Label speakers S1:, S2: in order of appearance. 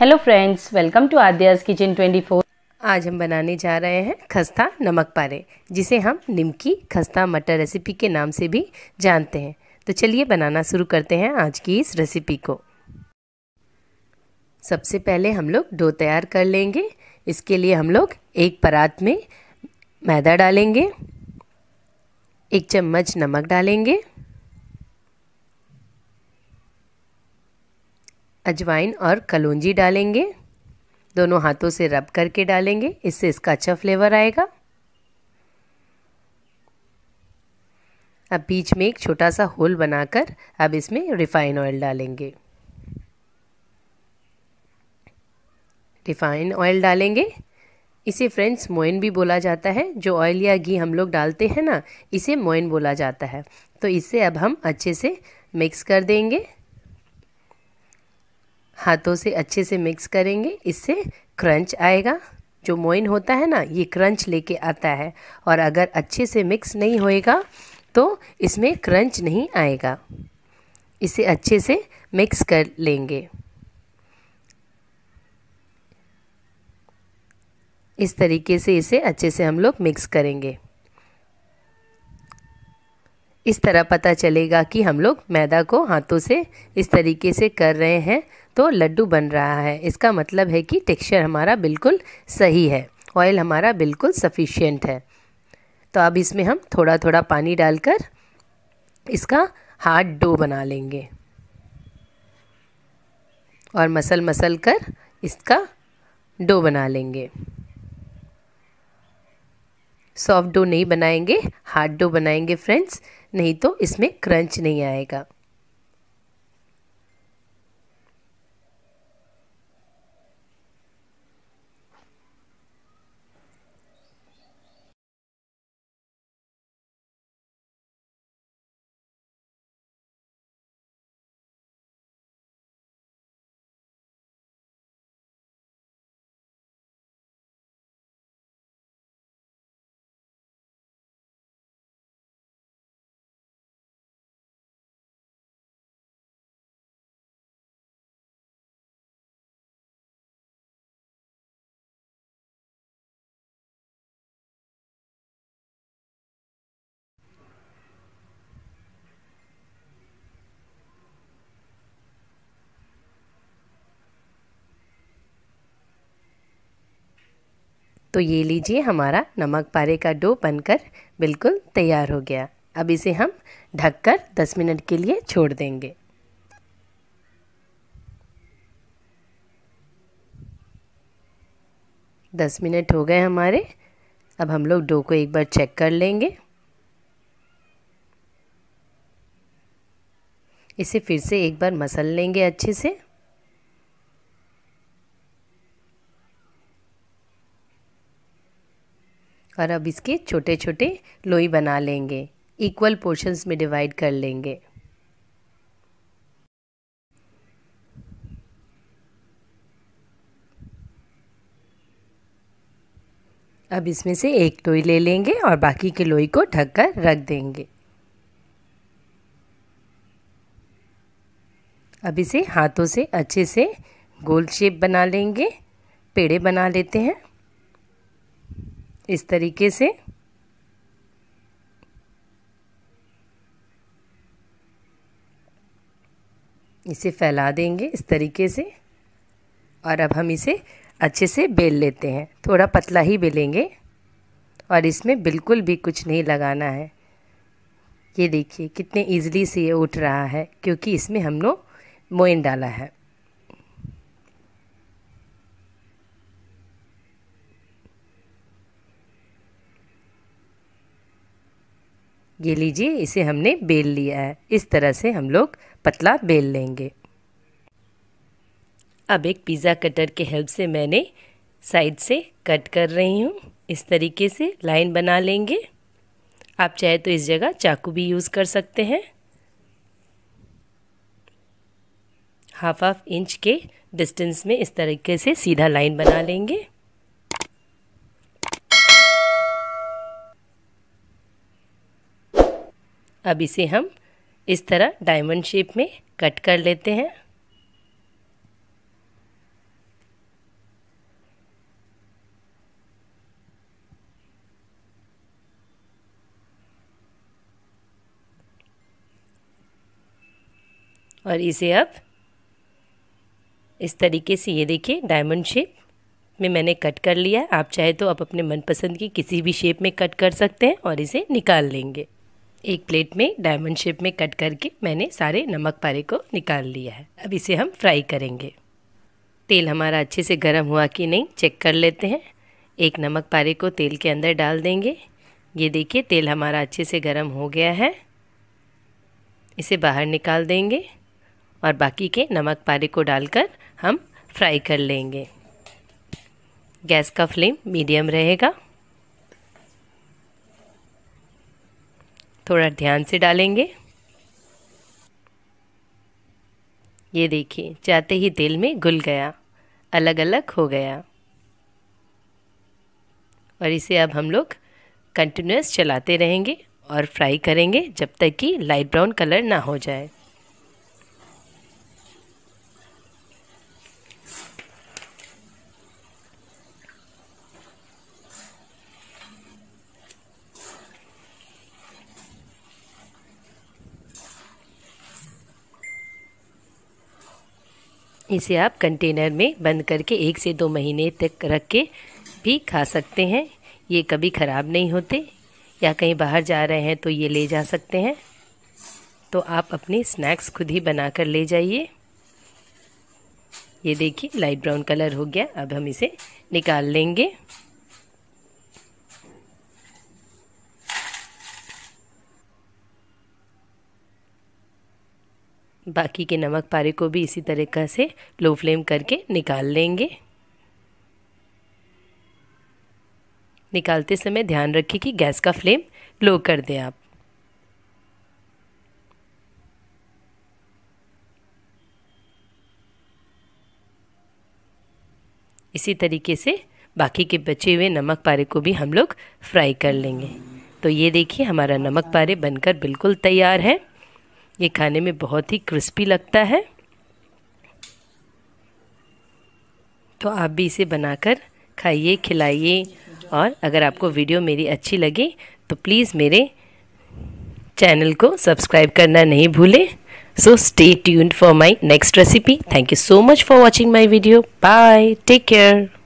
S1: hello friends welcome to Aadya's kitchen 24 आज हम बनाने जा रहे हैं खस्ता नमक पारे जिसे हम निमकी खस्ता मटर रेसिपी के नाम से भी जानते हैं तो चलिए बनाना शुरू करते हैं आज की इस रेसिपी को सबसे पहले हम लोग डो तैयार कर लेंगे इसके लिए हम लोग एक परात में मैदा डालेंगे एक चम्मच नमक डालेंगे अजवाइन और कलौंजी डालेंगे दोनों हाथों से रब करके डालेंगे इससे इसका अच्छा फ्लेवर आएगा अब बीच में एक छोटा सा होल बनाकर अब इसमें रिफाइन ऑयल डालेंगे रिफाइन ऑयल डालेंगे इसे फ्रेंड्स मोइन भी बोला जाता है जो ऑयल या घी हम लोग डालते हैं ना इसे मोइन बोला जाता है तो इसे अब हम अच्छे से मिक्स कर देंगे हाथों से अच्छे से मिक्स करेंगे इससे क्रंच आएगा जो मोइन होता है ना ये क्रंच लेके आता है और अगर अच्छे से मिक्स नहीं होएगा तो इसमें क्रंच नहीं आएगा इसे अच्छे से मिक्स कर लेंगे इस तरीके से इसे अच्छे से हम लोग मिक्स करेंगे इस तरह पता चलेगा कि हम लोग मैदा को हाथों से इस तरीके से कर रहे हैं तो लड्डू बन रहा है इसका मतलब है कि टेक्सचर हमारा बिल्कुल सही है ऑयल हमारा बिल्कुल सफिशियंट है तो अब इसमें हम थोड़ा थोड़ा पानी डालकर इसका हार्ड डो बना लेंगे और मसल मसल कर इसका डो बना लेंगे सॉफ्ट डो नहीं बनाएंगे हार्ड डो बनाएंगे फ्रेंड्स नहीं तो इसमें क्रंच नहीं आएगा तो ये लीजिए हमारा नमक पारे का डो बनकर बिल्कुल तैयार हो गया अब इसे हम ढककर 10 मिनट के लिए छोड़ देंगे दस मिनट हो गए हमारे अब हम लोग डो को एक बार चेक कर लेंगे इसे फिर से एक बार मसल लेंगे अच्छे से और अब इसके छोटे छोटे लोई बना लेंगे इक्वल पोर्शंस में डिवाइड कर लेंगे अब इसमें से एक लोई ले लेंगे और बाकी के लोई को ढककर रख देंगे अब इसे हाथों से अच्छे से गोल शेप बना लेंगे पेड़े बना लेते हैं इस तरीके से इसे फैला देंगे इस तरीके से और अब हम इसे अच्छे से बेल लेते हैं थोड़ा पतला ही बेलेंगे और इसमें बिल्कुल भी कुछ नहीं लगाना है ये देखिए कितने इजीली से ये उठ रहा है क्योंकि इसमें हम लोग मोइन डाला है ये लीजिए इसे हमने बेल लिया है इस तरह से हम लोग पतला बेल लेंगे अब एक पिज़्ज़ा कटर के हेल्प से मैंने साइड से कट कर रही हूँ इस तरीके से लाइन बना लेंगे आप चाहे तो इस जगह चाकू भी यूज़ कर सकते हैं हाफ हाफ इंच के डिस्टेंस में इस तरीके से सीधा लाइन बना लेंगे अब इसे हम इस तरह डायमंड शेप में कट कर लेते हैं और इसे अब इस तरीके से ये देखिए डायमंड शेप में मैंने कट कर लिया आप चाहे तो आप अपने मनपसंद की किसी भी शेप में कट कर सकते हैं और इसे निकाल लेंगे एक प्लेट में डायमंड शेप में कट करके मैंने सारे नमक पारे को निकाल लिया है अब इसे हम फ्राई करेंगे तेल हमारा अच्छे से गर्म हुआ कि नहीं चेक कर लेते हैं एक नमक पारे को तेल के अंदर डाल देंगे ये देखिए तेल हमारा अच्छे से गर्म हो गया है इसे बाहर निकाल देंगे और बाकी के नमक पारे को डालकर हम फ्राई कर लेंगे गैस का फ्लेम मीडियम रहेगा थोड़ा ध्यान से डालेंगे ये देखिए जाते ही तेल में घुल गया अलग अलग हो गया और इसे अब हम लोग कंटिन्यूस चलाते रहेंगे और फ्राई करेंगे जब तक कि लाइट ब्राउन कलर ना हो जाए इसे आप कंटेनर में बंद करके एक से दो महीने तक रख के भी खा सकते हैं ये कभी ख़राब नहीं होते या कहीं बाहर जा रहे हैं तो ये ले जा सकते हैं तो आप अपने स्नैक्स खुद ही बना कर ले जाइए ये देखिए लाइट ब्राउन कलर हो गया अब हम इसे निकाल लेंगे बाकी के नमक पारे को भी इसी तरीक़ा से लो फ्लेम करके निकाल लेंगे निकालते समय ध्यान रखिए कि गैस का फ्लेम लो कर दें आप इसी तरीके से बाकी के बचे हुए नमक पारे को भी हम लोग फ्राई कर लेंगे तो ये देखिए हमारा नमक पारे बनकर बिल्कुल तैयार है ये खाने में बहुत ही क्रिस्पी लगता है तो आप भी इसे बनाकर खाइए खिलाइए और अगर आपको वीडियो मेरी अच्छी लगे तो प्लीज़ मेरे चैनल को सब्सक्राइब करना नहीं भूलें so stay tuned for my next recipe thank you so much for watching my video bye take care